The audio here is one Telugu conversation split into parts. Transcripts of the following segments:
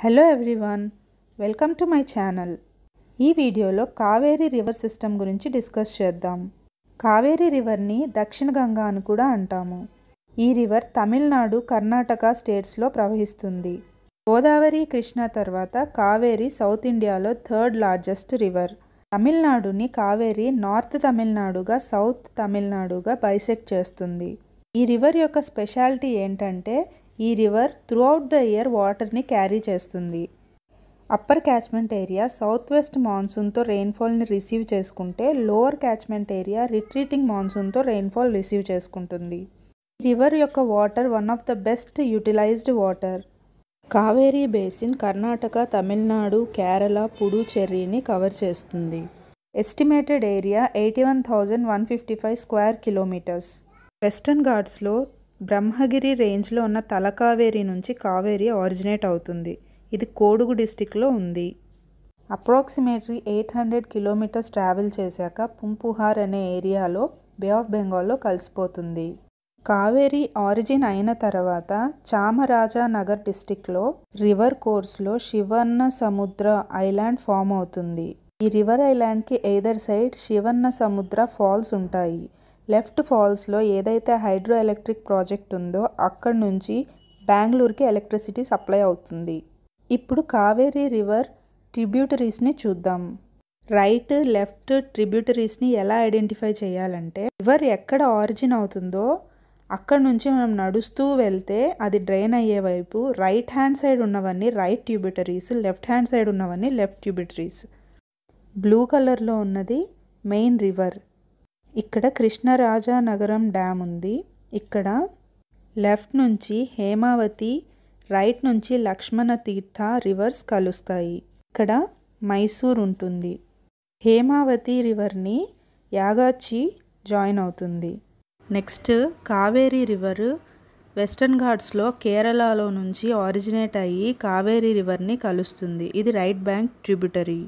hello everyone welcome to my channel ఈ వీడియోలో కావేరీ రివర్ సిస్టమ్ గురించి డిస్కస్ చేద్దాం కావేరీ రివర్ని దక్షిణ గంగా అని కూడా అంటాము ఈ రివర్ తమిళనాడు కర్ణాటక స్టేట్స్లో ప్రవహిస్తుంది గోదావరి కృష్ణ తర్వాత కావేరీ సౌత్ ఇండియాలో థర్డ్ లార్జెస్ట్ రివర్ తమిళనాడుని కావేరీ నార్త్ తమిళనాడుగా సౌత్ తమిళనాడుగా బైసెక్ట్ చేస్తుంది ఈ రివర్ యొక్క స్పెషాలిటీ ఏంటంటే ఈ రివర్ త్రూఅవుట్ ద ఇయర్ వాటర్ని క్యారీ చేస్తుంది upper catchment area south west మాన్సూన్తో రెయిన్ఫాల్ని రిసీవ్ చేసుకుంటే లోవర్ క్యాచ్మెంట్ ఏరియా రిట్రీటింగ్ మాన్సూన్తో రెయిన్ఫాల్ రిసీవ్ చేసుకుంటుంది రివర్ యొక్క water one of the best utilised water Kaveri basin Karnataka Tamil Nadu Kerala పుడుచెర్రీని కవర్ చేస్తుంది estimated area eighty one thousand one fifty five square kilometres western ఘాట్స్లో బ్రహ్మగిరి రేంజ్లో ఉన్న తలకావేరి నుంచి కావేరి ఆరిజినేట్ అవుతుంది ఇది కోడుగు డిస్టిక్లో ఉంది approximately eight hundred kilometres travel చేశాక పుంపుహార్ అనే ఏరియాలో బే ఆఫ్ బెంగాల్లో కలిసిపోతుంది కావేరి ఆరిజిన్ అయిన తర్వాత చామరాజానగర్ డిస్టిక్లో రివర్ కోర్స్లో శివన్న సముద్ర ఐలాండ్ ఫామ్ అవుతుంది ఈ రివర్ ఐలాండ్కి either side Shivanasamudra falls ఉంటాయి లెఫ్ట్ ఫాల్స్లో ఏదైతే హైడ్రో ఎలక్ట్రిక్ ప్రాజెక్ట్ ఉందో అక్కడి నుంచి బెంగళూరుకి ఎలక్ట్రిసిటీ సప్లై అవుతుంది ఇప్పుడు కావేరీ రివర్ ట్రిబ్యూటరీస్ని చూద్దాం రైట్ లెఫ్ట్ ట్రిబ్యూటరీస్ని ఎలా ఐడెంటిఫై చేయాలంటే రివర్ ఎక్కడ ఆరిజిన్ అవుతుందో అక్కడ నుంచి మనం నడుస్తూ వెళ్తే అది డ్రైన్ అయ్యే వైపు రైట్ హ్యాండ్ సైడ్ ఉన్నవన్నీ right tributaries left hand side ఉన్నవన్నీ లెఫ్ట్ ట్యూబిటరీస్ బ్లూ కలర్లో ఉన్నది మెయిన్ రివర్ ఇక్కడ కృష్ణరాజానగరం డ్యామ్ ఉంది ఇక్కడ లెఫ్ట్ నుంచి హేమావతి రైట్ నుంచి లక్ష్మణ తీర్థ రివర్స్ కలుస్తాయి ఇక్కడ మైసూర్ ఉంటుంది హేమావతి రివర్ని యాగాచి జాయిన్ అవుతుంది నెక్స్ట్ కావేరీ రివర్ వెస్టర్న్ ఘాట్స్లో కేరళలో నుంచి ఆరిజినేట్ అయ్యి కావేరీ రివర్ని కలుస్తుంది ఇది right bank tributary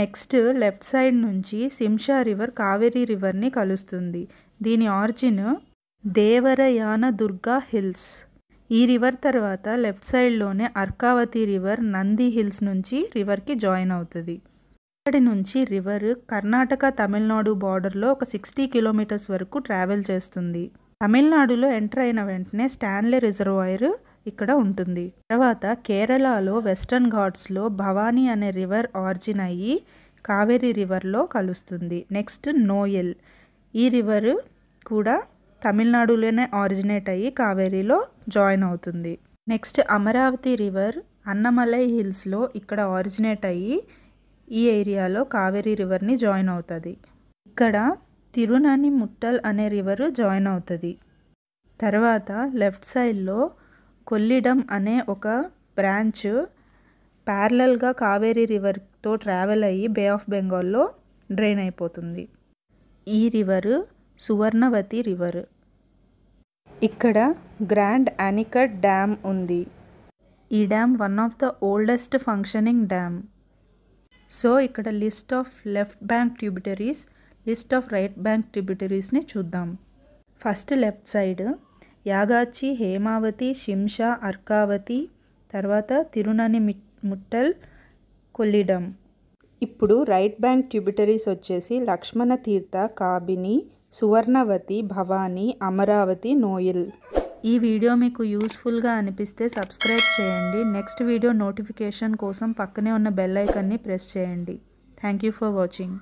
next left side నుంచి సింషా రివర్ కావేరీ రివర్ని కలుస్తుంది దీని ఆర్జిన్ దేవరయాన దుర్గా హిల్స్ ఈ రివర్ తర్వాత లెఫ్ట్ సైడ్లోనే అర్కావతి రివర్ నంది హిల్స్ నుంచి రివర్కి జాయిన్ అవుతుంది అక్కడి నుంచి రివర్ కర్ణాటక తమిళనాడు బార్డర్లో ఒక సిక్స్టీ కిలోమీటర్స్ వరకు ట్రావెల్ చేస్తుంది తమిళనాడులో ఎంటర్ అయిన వెంటనే స్టాన్లే రిజర్వాయర్ ఇక్కడ ఉంటుంది తర్వాత కేరళలో వెస్టర్న్ ఘాట్స్లో భవానీ అనే రివర్ ఆర్జిన్ అయ్యి కావేరీ రివర్లో కలుస్తుంది నెక్స్ట్ నోయల్ ఈ రివర్ కూడా తమిళనాడులోనే ఆరిజినేట్ అయ్యి కావేరీలో జాయిన్ అవుతుంది నెక్స్ట్ అమరావతి రివర్ అన్నమలై హిల్స్లో ఇక్కడ ఆరిజినేట్ అయ్యి ఈ ఏరియాలో కావేరీ రివర్ని జాయిన్ అవుతుంది ఇక్కడ తిరునాని ముట్టల్ అనే రివరు జాయిన్ అవుతుంది తర్వాత లెఫ్ట్ సైడ్లో కొల్లిడం అనే ఒక బ్రాంచ్ ప్యారలల్గా కావేరీ రివర్తో ట్రావెల్ అయ్యి బే ఆఫ్ బెంగాల్లో డ్రైన్ అయిపోతుంది ఈ రివరు సువర్ణవతి రివర్ ఇక్కడ గ్రాండ్ అనికట్ డ్యామ్ ఉంది ఈ dam one of the oldest functioning dam so ఇక్కడ list of left bank tributaries list of right bank ట్యూబిటరీస్ని చూద్దాం first left side Yagachi Hemavati Shimsha Arkavati తర్వాత తిరునని ముట్టల్ కొల్లిడం ఇప్పుడు రైట్ బ్యాంక్ ట్యూబిటరీస్ వచ్చేసి లక్ష్మణ తీర్థ కాబిని సువర్ణవతి భవానీ అమరావతి నోయిల్ ఈ వీడియో మీకు యూస్ఫుల్గా అనిపిస్తే సబ్స్క్రైబ్ చేయండి నెక్స్ట్ వీడియో నోటిఫికేషన్ కోసం పక్కనే ఉన్న బెల్ ఐకన్ని ప్రెస్ చేయండి థ్యాంక్ యూ ఫర్ వాచింగ్